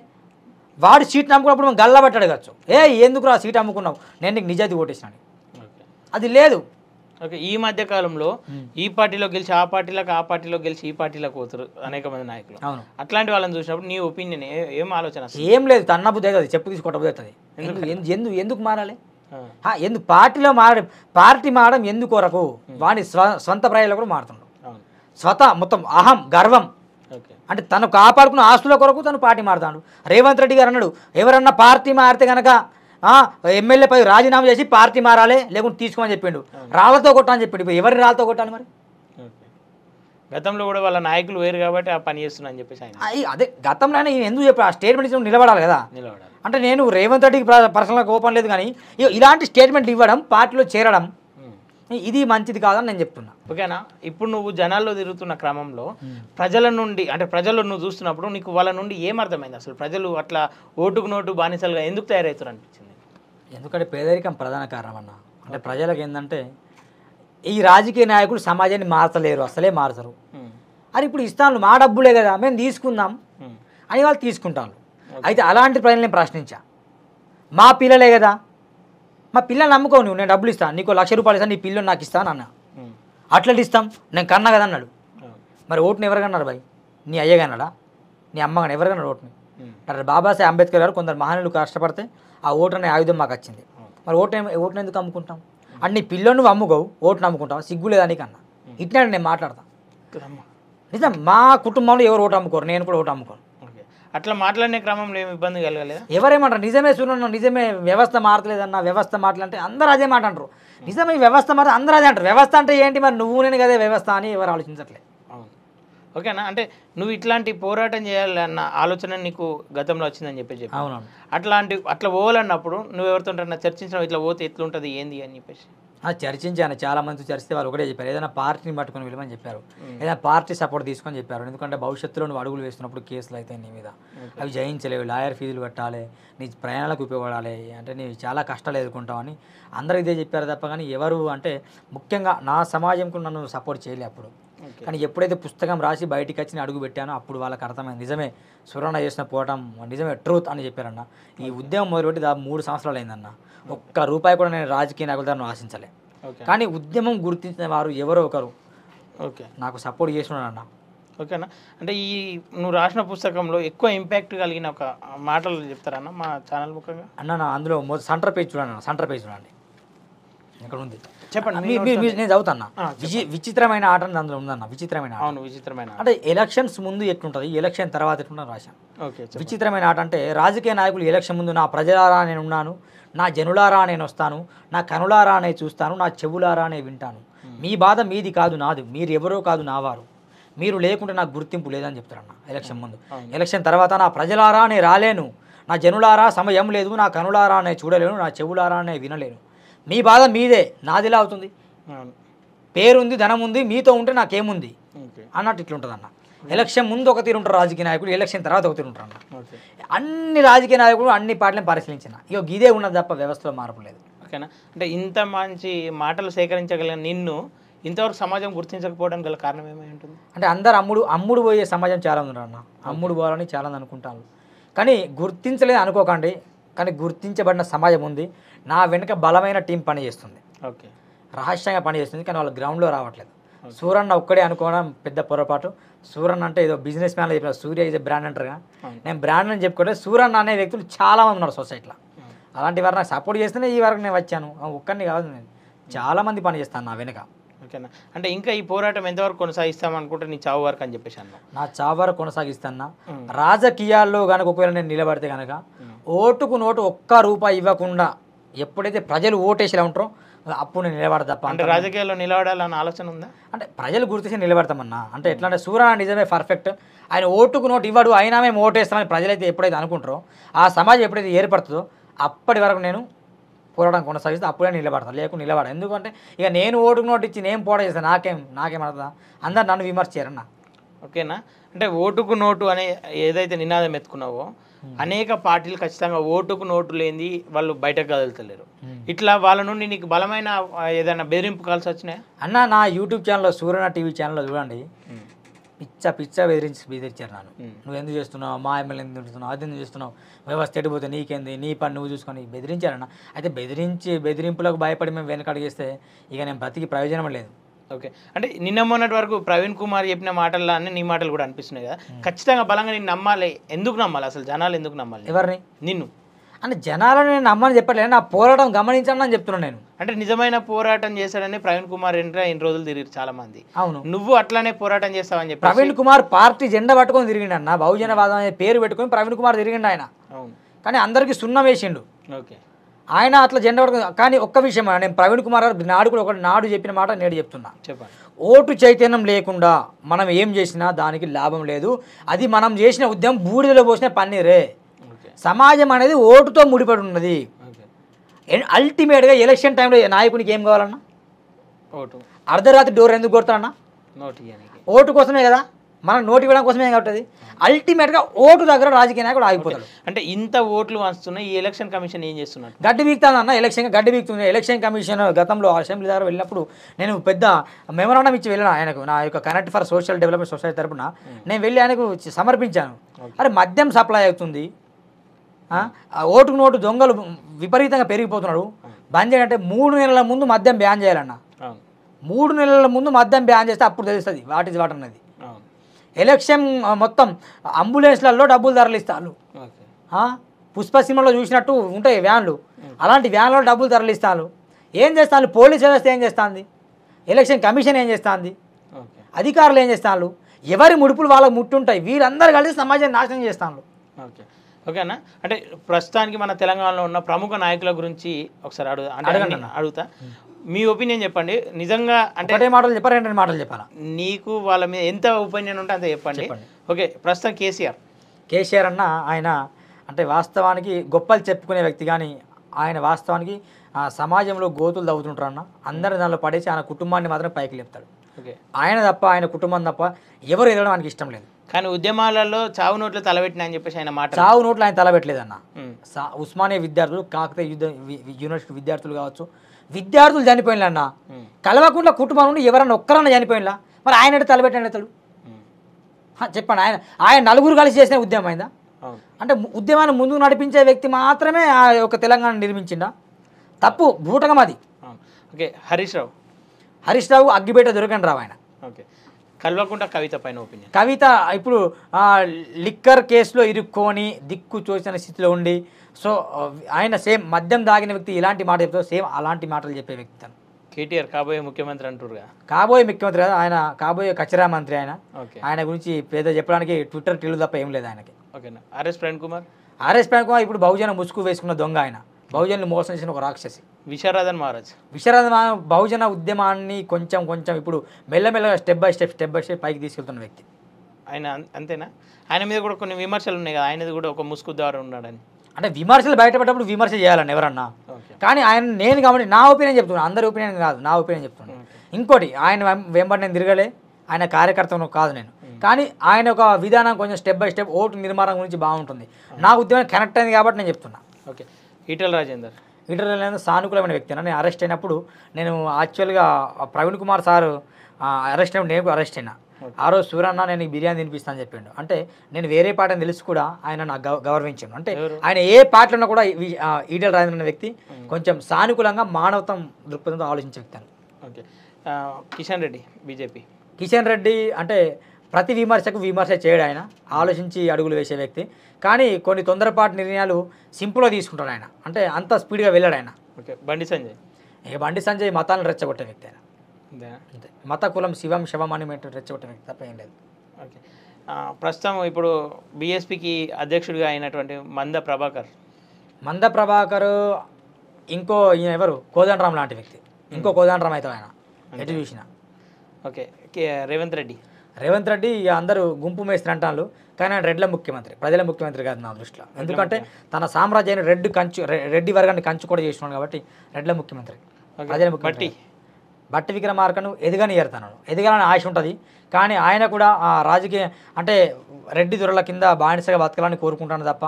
Speaker 2: వాడు సీట్ని అమ్ముకున్నప్పుడు మనం గల్లబట్టి కావచ్చు ఏ ఎందుకు రా సీట్ అమ్ముకున్నావు నేను నీకు నిజాది ఓటేసినాను అది లేదు
Speaker 1: ఓకే ఈ మధ్య కాలంలో ఈ పార్టీలో గెలిచి ఆ పార్టీలకు ఆ పార్టీలో గెలిచి ఈ పార్టీలకు పోతారు అనేక మంది నాయకులు అవును అట్లాంటి వాళ్ళని చూసినప్పుడు నీ ఒపీనియన్ ఏం ఆలోచన ఏం
Speaker 2: లేదు తన్నబుద్ధి అవుతుంది చెప్పు తీసుకోవటం అవుతుంది ఎందుకు ఎందుకు మారాలి ఎందుకు పార్టీలో మారడం పార్టీ మారడం ఎందుకొరకు వాణి స్వ సొంత ప్రజలు కూడా మారుతున్నాడు స్వత మొత్తం అహం గర్వం అంటే తను కాపాడుకున్న ఆస్తుల కొరకు తను పార్టీ మారుతాడు రేవంత్ రెడ్డి గారు అన్నాడు ఎవరన్నా పార్టీ మారితే కనుక పై రాజీనామా చేసి పార్టీ మారాలి లేకుంటే తీసుకోమని చెప్పిండు రాళ్లతో కొట్టని చెప్పిండు ఎవరిని రాళ్ళతో కొట్టాలి మరి
Speaker 1: గతంలో కూడా వాళ్ళ నాయకులు వేరు కాబట్టి ఆ పని చేస్తున్నా అని చెప్పేసి ఆయన
Speaker 2: అదే గతంలో ఆయన ఎందుకు చెప్పారు ఆ స్టేట్మెంట్ ఇచ్చిన నిలబడాలి కదా నిలబడాలి అంటే నేను రేవంత్ రెడ్డికి పర్సనల్గా కోపం లేదు కానీ ఇలాంటి స్టేట్మెంట్ ఇవ్వడం పార్టీలో చేరడం ఇది మంచిది కాదని నేను చెప్తున్నా
Speaker 1: ఓకేనా ఇప్పుడు నువ్వు జనాల్లో తిరుగుతున్న క్రమంలో ప్రజల నుండి అంటే ప్రజలు నువ్వు చూస్తున్నప్పుడు నీకు వాళ్ళ నుండి ఏమర్థమైంది అసలు ప్రజలు అట్లా ఓటుకు నోటు బానిసలుగా ఎందుకు తయారవుతారు అనిపించింది
Speaker 2: ఎందుకంటే పేదరికం ప్రధాన కారణం అన్న అంటే ప్రజలకు ఏంటంటే ఈ రాజకీయ నాయకులు సమాజాన్ని మార్చలేరు అసలే మార్చరు అది ఇప్పుడు ఇస్తాను మా డబ్బులే కదా మేము తీసుకుందాం అని వాళ్ళు తీసుకుంటాను అయితే అలాంటి ప్రజలు నేను ప్రశ్నించా మా పిల్లలే కదా మా పిల్లలు నమ్ముకో నువ్వు నేను డబ్బులు ఇస్తాను నీకు లక్ష రూపాయలు ఇస్తాను నీ పిల్లలు నాకు ఇస్తాను అన్న అట్లా ఇస్తాం నేను కన్నా కదా అన్నాడు మరి ఓటుని ఎవరికన్నారు భాయ్ నీ అయ్యగన్నాడా నీ అమ్మగానే ఎవరికన్నాడు ఓటుని అంటే బాబాసాహెబ్ అంబేద్కర్ గారు కొందరు మహానులు కష్టపడితే ఆ ఓటు అనే ఆయుధం మాకు వచ్చింది మరి ఓటు ఓటుని ఎందుకు అమ్ముకుంటాం అంటే నీ నువ్వు అమ్ముకోవు ఓటు నమ్ముకుంటావు సిగ్గు లేదానికన్నా ఇట్లా నేను మాట్లాడతాను నిజం మా కుటుంబంలో ఎవరు ఓటు
Speaker 1: అమ్ముకోరు నేను కూడా ఓటు అమ్ముకోను అట్లా మాట్లాడిన క్రమంలో ఏమి ఇబ్బంది కలగలేదు
Speaker 2: ఎవరేమంటారు నిజమే చూడండి నిజమే వ్యవస్థ మారలేదన్న వ్యవస్థ మాట్లాడంటే అందరూ అదే మాట అంటారు నిజమే వ్యవస్థ మారితే అందరూ అదే అంటారు వ్యవస్థ అంటే ఏంటి మరి నువ్వు నేను కదే వ్యవస్థ అని ఎవరు ఆలోచించట్లేదు
Speaker 1: ఓకేనా అంటే నువ్వు ఇట్లాంటి పోరాటం చేయాలన్న ఆలోచన నీకు గతంలో వచ్చిందని చెప్పి చెప్పి అవునవును అట్లాంటి అట్లా పోవాలన్నప్పుడు నువ్వు ఎవరితో చర్చించడం ఇట్లా పోతే ఎట్లుంటుంది ఏంది అని చెప్పేసి చర్చించాను చాలా మంది
Speaker 2: చర్చితే వాళ్ళు ఒకటే చెప్పారు ఏదైనా పార్టీని పట్టుకుని వెళ్ళమని చెప్పారు ఏదైనా పార్టీ సపోర్ట్ తీసుకొని చెప్పారు ఎందుకంటే భవిష్యత్తులో నువ్వు అడుగులు వేస్తున్నప్పుడు కేసులు అయితే నీ మీద అవి జయించలేవు లాయర్ ఫీజులు కట్టాలి నీ ప్రయాణాలకు ఉపయోగపడాలి అంటే నీవు చాలా కష్టాలు ఎదుర్కొంటావని అందరూ ఇదే చెప్పారు తప్ప కానీ ఎవరు అంటే ముఖ్యంగా నా సమాజంకు నన్ను సపోర్ట్ చేయలే అప్పుడు కానీ ఎప్పుడైతే పుస్తకం రాసి బయటికి వచ్చి అడుగు పెట్టానో అప్పుడు వాళ్ళకి అర్థమైంది నిజమే సురణ చేసిన పోవటం నిజమే ట్రూత్ అని చెప్పారన్న ఈ ఉద్యమం మొదలుపెట్టి దాదాపు మూడు సంవత్సరాలు అయిందన్న ఒక్క రూపాయి కూడా నేను రాజకీయ నాయకుల దాన్ని ఆశించలే కానీ ఉద్యమం
Speaker 1: గుర్తించిన వారు ఎవరో ఒకరు ఓకే నాకు సపోర్ట్ చేసినాడు అన్న ఓకేనా అంటే ఈ నువ్వు రాసిన పుస్తకంలో ఎక్కువ ఇంపాక్ట్ కలిగిన ఒక మాటలు చెప్తారన్న మా ఛానల్ ముఖ్యంగా
Speaker 2: అన్న అందులో సంటర్ పేజ్ చూడండి సంటర్ పేజ్ చూడండి ఇక్కడ ఉంది
Speaker 1: చెప్పండి నేను చదువుతాను
Speaker 2: విచిత్రమైన ఆట అందులో ఉందన్న విచిత్రమైన అవును విచిత్రమైన అంటే ఎలక్షన్స్ ముందు ఎట్లుంటుంది ఎలక్షన్ తర్వాత ఎట్లుంటుంది రాశాను ఓకే విచిత్రమైన ఆట అంటే రాజకీయ నాయకులు ఎలక్షన్ ముందు నా ప్రజలారా నేను ఉన్నాను నా జనులారా నేను వస్తాను నా కనులారా అనే చూస్తాను నా చెవులారా అనే వింటాను మీ బాధ మీది కాదు నాది మీరు ఎవరో కాదు నావారు మీరు లేకుంటే నాకు గుర్తింపు లేదని చెప్తారన్న ఎలక్షన్ ముందు ఎలక్షన్ తర్వాత నా ప్రజలారా నేను రాలేను నా జనులారా సమయం లేదు నా కనులారా అనే చూడలేను నా చెవులారా అనే వినలేను మీ బాధ మీదే నాదిలా అవుతుంది పేరుంది ధనం ఉంది మీతో ఉంటే నాకేముంది అన్నట్టు ఇట్లుంటుంది అన్న ఎలక్షన్ ముందు ఒక తీరు ఉంటారు రాజకీయ నాయకుడు ఎలక్షన్ తర్వాత ఒక తీరు ఉంటారు అన్న అన్ని రాజకీయ నాయకులు అన్ని పార్టీలను పరిశీలించిన ఇక ఇదే ఉన్నది తప్ప వ్యవస్థలో మార్పు లేదు
Speaker 1: ఓకేనా అంటే ఇంత మంచి మాటలు సేకరించగలిగిన నిన్ను ఇంతవరకు సమాజం గుర్తించకపోవడానికి గల కారణం ఏమై ఉంటుంది
Speaker 2: అంటే అందరు అమ్ముడు అమ్ముడు పోయే సమాజం చాలా ఉంది అన్న అమ్ముడు పోవాలని చాలా అనుకుంటాను కానీ గుర్తించలేదు అనుకోకండి కానీ గుర్తించబడిన సమాజం ఉంది నా వెనుక బలమైన టీం పనిచేస్తుంది ఓకే రహస్యంగా పనిచేస్తుంది కానీ వాళ్ళు గ్రౌండ్లో రావట్లేదు సూరన్న ఒక్కడే అనుకోవడం పెద్ద పొరపాటు సూరన్న అంటే ఏదో బిజినెస్ మ్యాన్ చెప్పిన సూర్య ఇది బ్రాండ్ కదా నేను బ్రాండ్ అని చెప్పుకుంటే సూరన్న అనే వ్యక్తులు చాలామంది ఉన్నారు సొసైటీలో అలాంటి వారు నాకు సపోర్ట్ చేస్తేనే ఈ వరకు నేను వచ్చాను ఒక్కరిని కాదు నేను చాలామంది పని చేస్తాను నా వెనుక
Speaker 1: ఓకేనా అంటే ఇంకా ఈ పోరాటం ఎంతవరకు కొనసాగిస్తాం అనుకుంటే నీ చావు వరకు అని చెప్పేసి అన్న
Speaker 2: నా చావు వరకు కొనసాగిస్తాను రాజకీయాల్లో కనుక ఒకవేళ నేను నిలబడితే కనుక ఓటుకు నోటు ఒక్క రూపాయి ఇవ్వకుండా ఎప్పుడైతే ప్రజలు ఓటేసేలా ఉంటారో అప్పుడు నేను నిలబడతా అంటే రాజకీయాల్లో నిలబడాలన్న ఆలోచన ఉందా అంటే ప్రజలు గుర్తించి నిలబడతామన్నా అంటే ఎట్లా అంటే సూర్య నిజమే పర్ఫెక్ట్ ఆయన ఓటుకు నోటు ఇవ్వడు అయినా మేము ఓటేస్తామని ప్రజలైతే ఎప్పుడైతే అనుకుంటారో ఆ సమాజం ఎప్పుడైతే ఏర్పడుతుందో అప్పటి వరకు నేను పోరాటం కొనసాగిస్తే అప్పుడే నిలబడతాను లేకుండా నిలబడ ఎందుకంటే ఇక నేను ఓటుకు నోటు ఇచ్చి నేను పోరాట చేస్తాను నాకేం నాకేం అర్థం అందరు నన్ను విమర్శ చేయరన్నా
Speaker 1: ఓకేనా అంటే ఓటుకు నోటు అనే ఏదైతే నినాదం ఎత్తుకున్నావో Hmm. అనేక పార్టీలు ఖచ్చితంగా ఓటుకు నోటు లేని వాళ్ళు బయటకు కదులుతలేరు hmm. ఇట్లా వాళ్ళ నుండి నీకు బలమైన ఏదైనా బెదిరింపు కాల్సి వచ్చినాయి అన్న నా యూట్యూబ్ ఛానల్లో సూర్యన టీవీ ఛానల్లో చూడండి hmm. పిచ్చ పిచ్చ బెదిరించి బెదిరించారు
Speaker 2: నన్ను నువ్వు ఎందుకు చేస్తున్నావు మా ఎమ్మెల్యే ఎందుకు చేస్తున్నావు అది ఎందుకు చేస్తున్నావు వ్యవస్థ ఎడిపోతే నీకేంది నీ పని నువ్వు చూసుకొని
Speaker 1: బెదిరించారన్న అయితే బెదిరించి బెదిరింపులకు భయపడి మేము వెనకడిగేస్తే ఇక నేను బతికి ప్రయోజనం లేదు ఓకే అంటే నిన్న మొన్నటి వరకు ప్రవీణ్ కుమార్ చెప్పిన మాటల్లో అన్ని నీ మాటలు కూడా అనిపిస్తున్నాయి కదా ఖచ్చితంగా బలంగా నేను నమ్మాలి ఎందుకు నమ్మాలి అసలు జనాలు ఎందుకు నమ్మాలి ఎవరిని నిన్ను అంటే జనాలను నేను నమ్మని చెప్పట్లేదు నా పోరాటం గమనించండి అని చెప్తున్నాను నేను అంటే నిజమైన పోరాటం చేశాడని ప్రవీణ్ కుమార్ ఎంట్రా ఇన్ని రోజులు తిరిగి చాలా మంది అవును నువ్వు అట్లానే పోరాటం చేస్తావని చెప్పి ప్రవీణ్
Speaker 2: కుమార్ పార్టీ జెండా పట్టుకొని తిరిగిండు అన్న బహుజనవాదం అనే పేరు పెట్టుకొని ప్రవీణ్ కుమార్ తిరిగిండు ఆయన అవును కానీ అందరికీ సున్నం వేసిండు ఓకే ఆయన అట్లా జెండా పడుతుంది కానీ ఒక్క విషయం నేను ప్రవీణ్ కుమార్ గారు నాడు కూడా ఒక నాడు చెప్పిన మాట నేను చెప్తున్నా ఓటు చైతన్యం లేకుండా మనం ఏం చేసినా దానికి లాభం లేదు అది మనం చేసిన ఉద్యమం బూడిదలో పోసిన పన్నీరే సమాజం అనేది ఓటుతో ముడిపడి ఉన్నది అల్టిమేట్గా ఎలక్షన్ టైంలో నాయకునికి ఏం కావాలన్నా ఓటు అర్ధరాత్రి డోర్ ఎందుకు కొడతానన్నా ఓటు కోసమే కదా మనం నోటు ఇవ్వడం కోసమే కాబట్టి అల్టిమేట్గా ఓటు దగ్గర రాజకీయ నాయకుడు ఆగిపోతాడు
Speaker 1: అంటే ఇంత ఓట్లు వస్తున్నాయి ఈ ఎలక్షన్ కమిషన్ ఏం చేస్తున్నాడు
Speaker 2: గడ్డి బీక్తాను అన్న ఎలక్షన్ గడ్డి బీక్తుంది ఎలక్షన్ కమిషన్ గతంలో అసెంబ్లీ దగ్గర వెళ్ళినప్పుడు నేను పెద్ద మెమరాండం ఇచ్చి వెళ్ళాను ఆయనకు నా యొక్క connect for social development society తరపున hmm. నేను వెళ్ళి ఆయనకు సమర్పించాను అరే మద్యం సప్లై అవుతుంది ఓటుకు నోటు దొంగలు విపరీతంగా పెరిగిపోతున్నాడు hmm. బంద్ చేయాలంటే మూడు నెలల ముందు మద్యం బ్యాన్ చేయాలన్న మూడు నెలల ముందు మద్యం బ్యాన్ చేస్తే అప్పుడు తెలుస్తుంది వాట్ ఇస్ వాట్ అన్నది ఎలక్షన్ మొత్తం అంబులెన్స్లలో డబ్బులు తరలిస్తారు పుష్ప సినిమాలో చూసినట్టు ఉంటాయి వ్యాన్లు అలాంటి వ్యాన్లలో డబ్బులు తరలిస్తారు ఏం చేస్తాను పోలీస్ వ్యవస్థ ఏం చేస్తుంది ఎలక్షన్ కమిషన్ ఏం చేస్తుంది అధికారులు ఏం చేస్తాను ఎవరి ముడుపులు వాళ్ళకు ముట్టుంటాయి వీళ్ళందరూ కలిసి సమాజాన్ని నాశనం చేస్తాను
Speaker 1: ఓకే ఓకేనా అంటే ప్రస్తుతానికి మన తెలంగాణలో ఉన్న ప్రముఖ నాయకుల గురించి ఒకసారి అడుగు అడగండి అడుగుతా మీ ఒపీనియన్ చెప్పండి నిజంగా అంటే
Speaker 2: మాటలు చెప్పారు రెండు మాటలు చెప్పాలా
Speaker 1: నీకు వాళ్ళ మీద ఎంత ఒపీనియన్ ఉంటే అంత చెప్పండి ఓకే
Speaker 2: ప్రస్తుతం కేసీఆర్ కేసీఆర్ అన్న ఆయన అంటే వాస్తవానికి గొప్పలు చెప్పుకునే వ్యక్తి కానీ ఆయన వాస్తవానికి సమాజంలో గోతులు తవ్వుతుంటారు అన్న అందరిని దానిలో పడేసి ఆయన కుటుంబాన్ని మాత్రం పైకి లేపుతాడు ఆయన తప్ప ఆయన కుటుంబం తప్ప ఎవరు ఎదగడం ఆయనకి ఇష్టం లేదు
Speaker 1: కానీ ఉద్యమాలలో చావు నోట్లు తలబెట్టిన అని చెప్పేసి ఆయన మాట చావు నోట్లు ఆయన
Speaker 2: తలబెట్టలేదన్న ఉస్మానియా విద్యార్థులు కాకతీయ యూనివర్సిటీ విద్యార్థులు కావచ్చు విద్యార్థులు అన్న కలవకుండా కుటుంబం నుండి ఎవరన్నా ఒక్కరన్నా చనిపోయినలా మరి ఆయన తలబెట్టాడు అతడు చెప్పండి ఆయన ఆయన నలుగురు కలిసి చేసిన ఉద్యమం అయిందా అంటే ఉద్యమాన్ని ముందుకు నడిపించే వ్యక్తి మాత్రమే ఆ యొక్క తెలంగాణ నిర్మించిందా తప్పు భూటకం అది ఓకే హరీష్ రావు హరీష్ రావు అగ్గిపేట దొరకండి రావు ఆయన
Speaker 1: ఓకే కలవకుండా కవిత పైన ఒపీనియన్
Speaker 2: కవిత ఇప్పుడు లిక్కర్ కేసులో ఇరుక్కొని దిక్కు చూసిన స్థితిలో ఉండి సో ఆయన సేమ్ మద్యం దాగిన వ్యక్తి ఇలాంటి మాట చెప్తే సేమ్ అలాంటి మాటలు చెప్పే వ్యక్తి తను
Speaker 1: కేటీఆర్ కాబోయే ముఖ్యమంత్రి అంటురుగా
Speaker 2: కాబోయే ముఖ్యమంత్రి కాదు ఆయన కాబోయే కచరా మంత్రి ఆయన ఆయన గురించి పేద చెప్పడానికి ట్విట్టర్ టీలు తప్ప ఏం లేదు ఆయనకి ఓకేనా ఆర్ఎస్ ప్రణ్ కుమార్ ఆర్ఎస్ ప్రణ్ కుమార్ ఇప్పుడు బహుజన ముసుగు వేసుకున్న దొంగ ఆయన బహుజనులు మోసం చేసిన ఒక రాక్షసి విశారాధన్ మహారాజ్ విశారదన్ బహుజన ఉద్యమాన్ని కొంచెం కొంచెం ఇప్పుడు మెల్లమెల్లగా step by step step by step పైకి తీసుకెళ్తున్న వ్యక్తి
Speaker 1: ఆయన అంతేనా ఆయన మీద కూడా కొన్ని విమర్శలు ఉన్నాయి కదా ఆయనది కూడా ఒక ద్వారా ఉన్నాడని అంటే విమర్శలు బయటపడేటప్పుడు విమర్శ చేయాలని ఎవరన్నా
Speaker 2: కానీ ఆయన నేను కాబట్టి నా ఒపీనియన్ చెప్తున్నాను అందరి ఒపీనియన్ కాదు నా ఒపీనియన్ చెప్తున్నాను ఇంకోటి ఆయన వెంబడి నేను తిరగలే ఆయన కార్యకర్తను కాదు నేను కానీ ఆయన ఒక విధానం కొంచెం స్టెప్ బై స్టెప్ ఓటు నిర్మాణం గురించి బాగుంటుంది నా ఉద్యమం కనెక్ట్ అయింది కాబట్టి నేను చెప్తున్నా
Speaker 1: ఓకే ఈటల రాజేందర్
Speaker 2: ఈటల రాజేందర్ సానుకూలమైన వ్యక్తి నేను అరెస్ట్ అయినప్పుడు నేను యాక్చువల్గా ప్రవీణ్ కుమార్ సార్ అరెస్ట్ అయినప్పుడు నేను అరెస్ట్ అయినా ఆ రోజు సూరన్న నేను బిర్యానీ తినిపిస్తాను చెప్పిండు అంటే నేను వేరే పాటని తెలుసు కూడా ఆయన నాకు గౌరవించాను అంటే ఆయన ఏ పాటలో కూడా ఈటల రాజేంద్ర వ్యక్తి కొంచెం సానుకూలంగా మానవతం దృక్పథంతో ఆలోచించే వ్యక్తి ఓకే కిషన్ రెడ్డి బీజేపీ కిషన్ రెడ్డి అంటే ప్రతి విమర్శకు విమర్శ చేయడు ఆయన ఆలోచించి అడుగులు వేసే వ్యక్తి కానీ కొన్ని తొందరపాటు నిర్ణయాలు సింపుల్గా తీసుకుంటాడు ఆయన అంటే అంత స్పీడ్గా వెళ్ళాడు ఆయన ఓకే బండి సంజయ్ ఏ బండి సంజయ్ మతాలను రెచ్చగొట్టే వ్యక్తి ఆయన అంతే మత కులం శివం శవం అని మేము రెచ్చగొట్టడం తప్ప లేదు
Speaker 1: ఓకే ప్రస్తుతం ఇప్పుడు బీఎస్పీకి అధ్యక్షుడిగా అయినటువంటి మంద ప్రభాకర్ మంద
Speaker 2: ప్రభాకర్ ఇంకో ఈయన ఎవరు కోదండరామ్ లాంటి వ్యక్తి ఇంకో కోదండరామ్ అవుతాడు ఆయన ఎటు చూసిన ఓకే రేవంత్ రెడ్డి రేవంత్ రెడ్డి ఇక అందరూ గుంపు మేస్త్రి అంటాను కానీ ఆయన రెడ్ల ముఖ్యమంత్రి ప్రజల ముఖ్యమంత్రి కాదు నా దృష్టిలో ఎందుకంటే తన సామ్రాజ్యాన్ని రెడ్డి కంచు రెడ్డి వర్గాన్ని కంచు కూడా చేసినాడు కాబట్టి రెడ్ల ముఖ్యమంత్రి ప్రజల ముఖ్యమంత్రి భట్ట విక్రమార్కను ఏరుతాను ఎదగాలని ఆశ ఉంటుంది కానీ ఆయన కూడా ఆ రాజకీయ అంటే రెడ్డి దొరల కింద బానిసగా బతకాలని కోరుకుంటాను తప్ప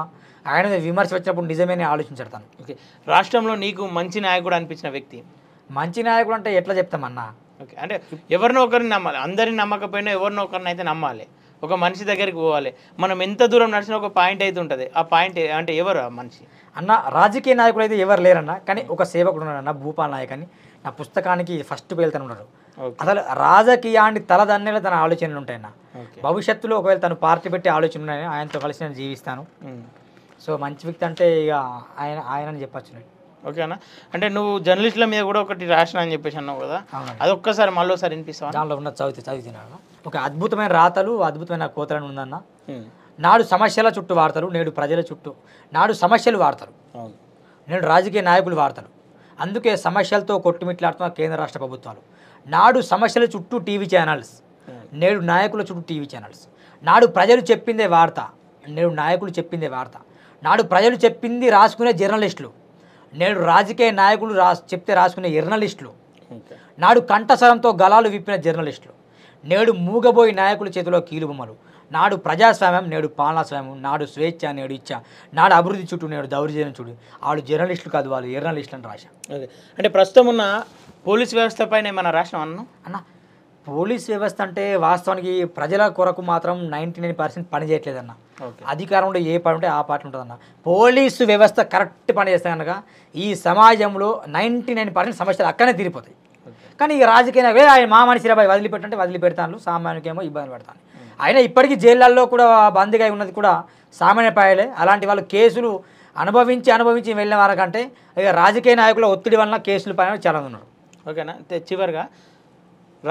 Speaker 2: ఆయన విమర్శ వచ్చినప్పుడు నిజమేనే ఆలోచించడతాను ఓకే
Speaker 1: రాష్ట్రంలో నీకు మంచి నాయకుడు అనిపించిన వ్యక్తి
Speaker 2: మంచి నాయకుడు అంటే ఎట్లా చెప్తామన్నా
Speaker 1: ఓకే అంటే ఎవరినో ఒకరిని నమ్మాలి అందరిని నమ్మకపోయినా ఎవరినో ఒకరిని అయితే నమ్మాలి ఒక మనిషి దగ్గరికి పోవాలి మనం ఎంత దూరం నడిచినా ఒక పాయింట్ అయితే ఉంటుంది ఆ పాయింట్ అంటే ఎవరు మనిషి అన్న రాజకీయ నాయకుడు
Speaker 2: అయితే ఎవరు లేరన్న కానీ ఒక సేవకుడు ఉన్నాడన్న భూపాల్ నాయక్ అని నా పుస్తకానికి ఫస్ట్ పేలుతను ఉన్నాడు అసలు రాజకీయాన్ని తలదన్నేలా తన ఆలోచనలు ఉంటాయన్న భవిష్యత్తులో ఒకవేళ తను పార్టీ పెట్టే
Speaker 1: ఆలోచన ఉన్నాయని ఆయనతో కలిసి నేను జీవిస్తాను సో మంచి వ్యక్తి అంటే ఇక ఆయన ఆయన అని చెప్పచ్చు నేను ఓకేనా అంటే నువ్వు జర్నలిస్టుల మీద కూడా ఒకటి రాసిన అని చెప్పేసి అన్నావు కదా అది ఒక్కసారి మళ్ళీ ఒకసారి వినిపిస్తావు దానిలో ఉన్న చదివితే తిన్నాను ఒక అద్భుతమైన రాతలు అద్భుతమైన కోతలను ఉందన్న
Speaker 2: నాడు సమస్యల చుట్టూ వార్తలు నేడు ప్రజల చుట్టూ నాడు సమస్యలు వార్తలు నేడు రాజకీయ నాయకులు వార్తలు అందుకే సమస్యలతో కొట్టుమిట్లాడుతున్న కేంద్ర రాష్ట్ర ప్రభుత్వాలు నాడు సమస్యల చుట్టూ టీవీ ఛానల్స్ నేడు నాయకుల చుట్టూ టీవీ ఛానల్స్ నాడు ప్రజలు చెప్పిందే వార్త నేడు నాయకులు చెప్పిందే వార్త నాడు ప్రజలు చెప్పింది రాసుకునే జర్నలిస్టులు నేడు రాజకీయ నాయకులు రా చెప్తే రాసుకునే జర్నలిస్టులు నాడు కంఠస్వరంతో గలాలు విప్పిన జర్నలిస్టులు నేడు మూగబోయి నాయకుల చేతిలో కీలుబొమ్మలు నాడు ప్రజాస్వామ్యం నేడు పాలనా స్వామ్యం నాడు స్వేచ్ఛ నేడు ఇచ్చా నాడు అభివృద్ధి చుట్టూ నేడు దౌర్జన్యం చుట్టూ వాళ్ళు జర్నలిస్టులు కాదు వాళ్ళు జర్నలిస్టులు అని రాశాం అదే అంటే ప్రస్తుతం ఉన్న పోలీస్ వ్యవస్థ పైన ఏమైనా రాసినాం అన్న అన్న పోలీస్ వ్యవస్థ అంటే వాస్తవానికి ప్రజల కొరకు మాత్రం నైంటీ నైన్ పర్సెంట్ పని చేయట్లేదన్న అధికారంలో ఏ పని ఉంటే ఆ పార్టీ ఉంటుందన్న పోలీసు వ్యవస్థ కరెక్ట్ పని చేస్తే కనుక ఈ సమాజంలో నైంటీ నైన్ పర్సెంట్ సమస్యలు అక్కడనే తీరిపోతాయి కానీ ఇక రాజకీయ ఆయన మా మనిషి రాబాయి వదిలిపెట్టంటే వదిలిపెడతాను సామాన్యుకేమో ఇబ్బంది పడతాను అయినా ఇప్పటికీ జైళ్ళల్లో కూడా బందీగా ఉన్నది కూడా సామాన్య పాయలే అలాంటి వాళ్ళు కేసులు అనుభవించి అనుభవించి వెళ్ళిన వారికంటే ఇక రాజకీయ నాయకుల ఒత్తిడి వలన కేసుల పైన చాలా ఉన్నారు ఓకేనా చివరిగా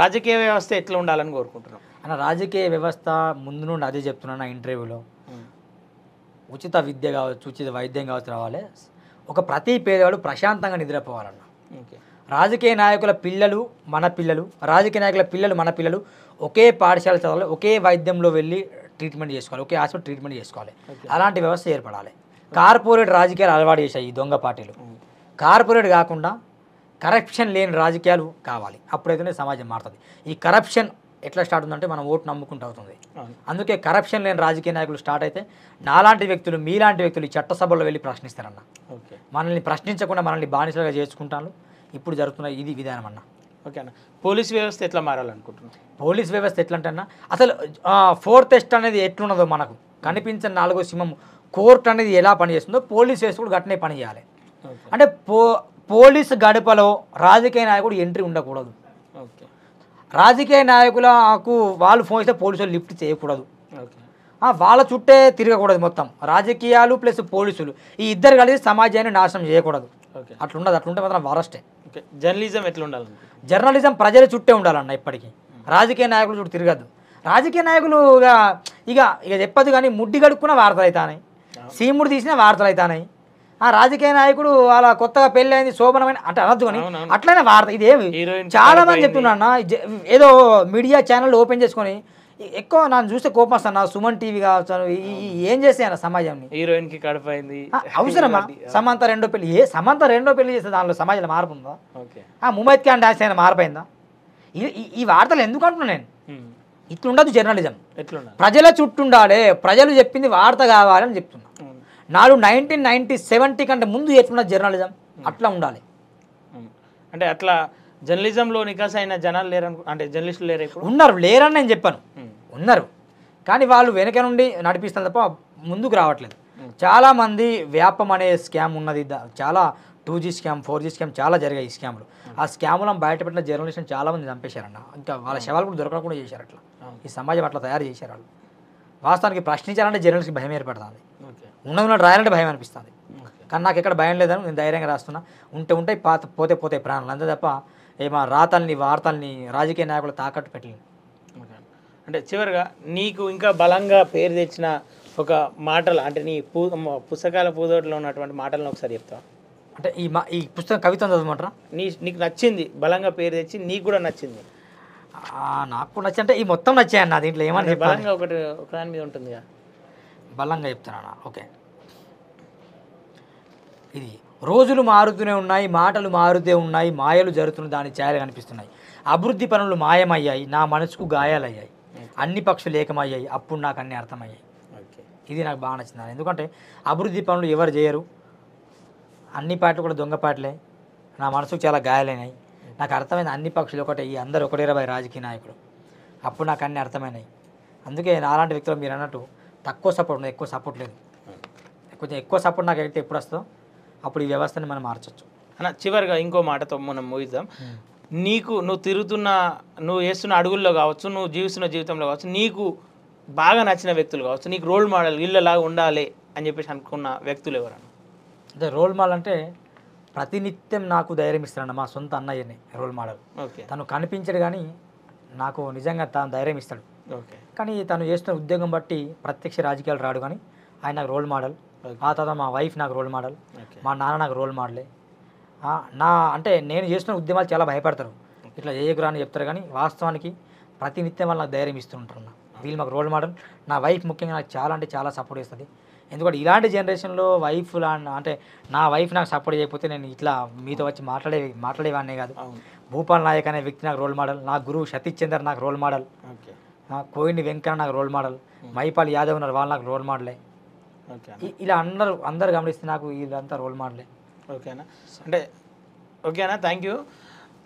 Speaker 2: రాజకీయ వ్యవస్థ ఎట్లా ఉండాలని కోరుకుంటున్నాం అన్న రాజకీయ వ్యవస్థ ముందు నుండి అదే చెప్తున్నాను నా ఇంటర్వ్యూలో ఉచిత విద్య కావచ్చు ఉచిత వైద్యం కావచ్చు రావాలి ఒక ప్రతి పేదవాడు ప్రశాంతంగా నిద్రపోవాలన్న ఓకే రాజకీయ నాయకుల పిల్లలు మన పిల్లలు రాజకీయ నాయకుల పిల్లలు మన పిల్లలు ఒకే పాఠశాల చదవాలి ఒకే వైద్యంలో వెళ్ళి ట్రీట్మెంట్ చేసుకోవాలి ఒకే హాస్పిటల్ ట్రీట్మెంట్ చేసుకోవాలి అలాంటి వ్యవస్థ ఏర్పడాలి కార్పొరేట్ రాజకీయాలు అలవాటు చేశాయి ఈ దొంగ పార్టీలు hmm. కార్పొరేట్ కాకుండా కరప్షన్ లేని రాజకీయాలు కావాలి అప్పుడైతేనే సమాజం మారుతుంది ఈ కరప్షన్ ఎట్లా స్టార్ట్ ఉందంటే మనం ఓటు నమ్ముకుంటూ అవుతుంది అందుకే కరప్షన్ లేని రాజకీయ నాయకులు స్టార్ట్ అయితే నాలాంటి వ్యక్తులు మీలాంటి వ్యక్తులు ఈ చట్టసభలో వెళ్ళి ప్రశ్నిస్తారన్న మనల్ని ప్రశ్నించకుండా మనల్ని బానిసలుగా చేసుకుంటాను ఇప్పుడు జరుగుతున్న ఇది విధానం అన్న ఓకే అన్న పోలీస్ వ్యవస్థ ఎట్లా మారాలనుకుంటున్నాను పోలీస్ వ్యవస్థ ఎట్లా అంటే అన్న అసలు ఫోర్త్ టెస్ట్ అనేది ఎట్లున్నదో మనకు కనిపించిన నాలుగో సింహం కోర్టు అనేది ఎలా పనిచేస్తుందో పోలీస్ వ్యవస్థ కూడా గట్టినే పని చేయాలి అంటే పో పోలీస్ గడపలో రాజకీయ నాయకుడు ఎంట్రీ ఉండకూడదు రాజకీయ నాయకులకు వాళ్ళు ఫోన్ చేస్తే పోలీసులు లిఫ్ట్ చేయకూడదు వాళ్ళ చుట్టే తిరగకూడదు మొత్తం రాజకీయాలు ప్లస్ పోలీసులు ఈ ఇద్దరు కలిసి సమాజాన్ని నాశనం చేయకూడదు అట్లా ఉండదు ఉంటే మాత్రం వారస్టే
Speaker 1: జర్నలిజం ఎట్లా ఉండాలి
Speaker 2: జర్నలిజం ప్రజల చుట్టే ఉండాలన్న ఇప్పటికీ hmm. రాజకీయ నాయకులు చుట్టూ తిరగద్దు రాజకీయ నాయకులు ఇక ఇక చెప్పదు కానీ ముడ్డి కడుక్కున్న వార్తలు అవుతానాయి సీముడు తీసిన వార్తలు అవుతానాయి ఆ రాజకీయ నాయకుడు అలా కొత్తగా పెళ్ళి అయింది శోభనమైన అంటే అనద్దు అని అట్లనే వార్త ఇదేమి చాలా మంది చెప్తున్నా ఏదో మీడియా ఛానల్ ఓపెన్ చేసుకొని ఎక్కువ నన్ను చూస్తే కోపం వస్తాను నా సుమన్ టీవీ కావచ్చు ఏం చేసాను సమాజంని
Speaker 1: హీరోయిన్ కి కడపైంది
Speaker 2: అవసరమా సమంత రెండో పెళ్లి ఏ సమంత రెండో పెళ్లి చేస్తే దానిలో సమాజంలో మార్పు ఉందా ఆ ముమైత్ ఖాన్ డాన్స్ అయినా మారిపోయిందా ఈ వార్తలు ఎందుకు అంటున్నా నేను ఇట్లుండదు జర్నలిజం ప్రజల చుట్టుండాలి ప్రజలు చెప్పింది వార్త కావాలని చెప్తున్నా నాడు నైన్టీన్ నైన్టీ సెవెంటీ కంటే ముందు ఎట్లున్నది జర్నలిజం
Speaker 1: అట్లా ఉండాలి అంటే అట్లా జర్నలిజంలో నికాస్ అయిన జనాలు లేరను అంటే జర్నలిస్టులు లేరు ఇప్పుడు ఉన్నారు లేరని
Speaker 2: నేను చెప్పాను ఉన్నారు
Speaker 1: కానీ వాళ్ళు వెనక నుండి
Speaker 2: నడిపిస్తారు తప్ప ముందుకు రావట్లేదు చాలామంది వ్యాపం అనే స్కామ్ ఉన్నది చాలా two G scam four G scam చాలా జరిగాయి ఈ స్కామ్లు ఆ స్కామ్లను బయటపెట్టిన జర్నలిస్టులు చాలామంది చంపేశారన్న ఇంకా వాళ్ళ శవాలు కూడా దొరకడం కూడా చేశారు అట్లా ఈ సమాజం అట్లా తయారు చేశారు వాళ్ళు వాస్తవానికి ప్రశ్నించాలంటే జర్నలిస్ట్కి భయం ఏర్పడుతుంది ఉన్నది ఉన్నట్టు రాయాలంటే భయం అనిపిస్తుంది కానీ నాకు ఎక్కడ భయం లేదని నేను ధైర్యంగా రాస్తున్నా ఉంటే ఉంటే పాత పోతే పోతే ప్రాణాలు అంతే తప్ప మా రాతల్ని వార్తల్ని రాజకీయ
Speaker 1: నాయకులు తాకట్టు పెట్టలేదు అంటే చివరిగా నీకు ఇంకా బలంగా పేరు తెచ్చిన ఒక మాటలు అంటే నీ పూ పుస్తకాల పూదోటిలో ఉన్నటువంటి మాటలను ఒకసారి చెప్తా
Speaker 2: అంటే ఈ మా ఈ పుస్తకం కవితం చదవమంటారా
Speaker 1: నీ నీకు నచ్చింది బలంగా పేరు తెచ్చి నీకు కూడా నచ్చింది
Speaker 2: నాకు నచ్చి అంటే ఈ మొత్తం నచ్చాయి నా దీంట్లో ఏమన్నా బలంగా
Speaker 1: ఒకటి ఒక దాని మీద ఉంటుంది బలంగా చెప్తున్నా ఓకే
Speaker 2: ఇది రోజులు మారుతూనే ఉన్నాయి మాటలు మారుతూ ఉన్నాయి మాయలు జరుగుతున్న దాని ఛాయలు కనిపిస్తున్నాయి అభివృద్ధి పనులు మాయమయ్యాయి నా మనసుకు గాయాలయ్యాయి అన్ని పక్షులు ఏకమయ్యాయి అప్పుడు నాకు అన్నీ అర్థమయ్యాయి ఇది నాకు బాగా నచ్చింది ఎందుకంటే అభివృద్ధి పనులు ఎవరు చేయరు అన్ని పాటలు కూడా దొంగ పాటలే నా మనసుకు చాలా గాయాలైనాయి నాకు అర్థమైన అన్ని పక్షులు ఒకటే ఈ అందరు ఒకటి ఇరవై రాజకీయ నాయకులు అప్పుడు నాకు అన్ని అర్థమైనాయి అందుకే అలాంటి వ్యక్తులు మీరు అన్నట్టు
Speaker 1: తక్కువ సపోర్ట్ ఉంది ఎక్కువ సపోర్ట్ లేదు కొంచెం ఎక్కువ సపోర్ట్
Speaker 2: నాకు అయితే ఎప్పుడు వస్తావు అప్పుడు ఈ వ్యవస్థని
Speaker 1: మనం మార్చచ్చు అన్న చివరిగా ఇంకో మాటతో మనం ముగిద్దాం నీకు నువ్వు తిరుగుతున్న నువ్వు వేస్తున్న అడుగుల్లో కావచ్చు నువ్వు జీవిస్తున్న జీవితంలో కావచ్చు నీకు బాగా నచ్చిన వ్యక్తులు కావచ్చు నీకు రోల్ మోడల్ ఇళ్ళలాగా ఉండాలి అని చెప్పేసి అనుకున్న వ్యక్తులు ఎవరన్నా
Speaker 2: అంటే రోల్ మోడల్ అంటే ప్రతినిత్యం నాకు ధైర్యం ఇస్తాడు మా సొంత అన్నయ్యని రోల్ మోడల్ ఓకే తను కనిపించడు కానీ నాకు నిజంగా తాను ధైర్యం ఇస్తాడు ఓకే కానీ తను చేస్తున్న ఉద్యోగం బట్టి ప్రత్యక్ష రాజకీయాలు రాడు కానీ ఆయన రోల్ మోడల్ ఆ తర్వాత మా వైఫ్ నాకు రోల్ మోడల్ మా నాన్న నాకు రోల్ మోడలే నా అంటే నేను చేసిన ఉద్యమాలు చాలా భయపడతారు ఇట్లా చేయకురా అని చెప్తారు కానీ వాస్తవానికి ప్రతినిత్యం వాళ్ళు నాకు ధైర్యం ఇస్తుంటారు అన్న వీళ్ళు మాకు రోల్ మోడల్ నా వైఫ్ ముఖ్యంగా నాకు చాలా అంటే చాలా సపోర్ట్ చేస్తుంది ఎందుకంటే ఇలాంటి జనరేషన్లో వైఫ్ అంటే నా వైఫ్ నాకు సపోర్ట్ చేయకపోతే నేను ఇట్లా మీతో వచ్చి మాట్లాడే మాట్లాడేవాడినే కాదు భూపాల్ నాయక్ అనే వ్యక్తి నాకు రోల్ మోడల్ నా గురువు సతీష్ చంద్ర నాకు రోల్ మోడల్ కోయిని వెంకన్న నాకు role model hmm. Mypal Yadav ఉన్నారు వాళ్ళు నాకు రోల్ మోడలే ఇలా అందరు అందరు గమనిస్తే నాకు వీళ్ళంతా రోల్ మోడలే
Speaker 1: ఓకేనా అంటే ఓకేనా థ్యాంక్ యూ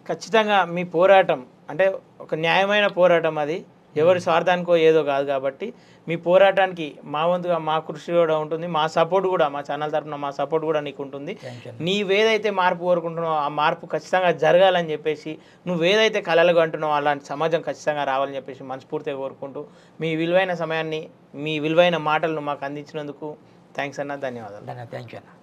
Speaker 1: ఖచ్చితంగా మీ పోరాటం అంటే ఒక న్యాయమైన పోరాటం అది ఎవరి స్వార్థానికో ఏదో కాదు కాబట్టి మీ పోరాటానికి మా వంతుగా మా కృషి కూడా ఉంటుంది మా సపోర్ట్ కూడా మా ఛానల్ తరఫున మా సపోర్ట్ కూడా నీకు ఉంటుంది నీవేదైతే మార్పు కోరుకుంటున్నావు ఆ మార్పు ఖచ్చితంగా జరగాలని చెప్పేసి నువ్వేదైతే కళలుగా అంటున్నావు అలాంటి సమాజం ఖచ్చితంగా రావాలని చెప్పేసి మనస్ఫూర్తిగా కోరుకుంటూ మీ విలువైన సమయాన్ని మీ విలువైన మాటలను మాకు అందించినందుకు థ్యాంక్స్ అన్న ధన్యవాదాలు థ్యాంక్ యూ అన్న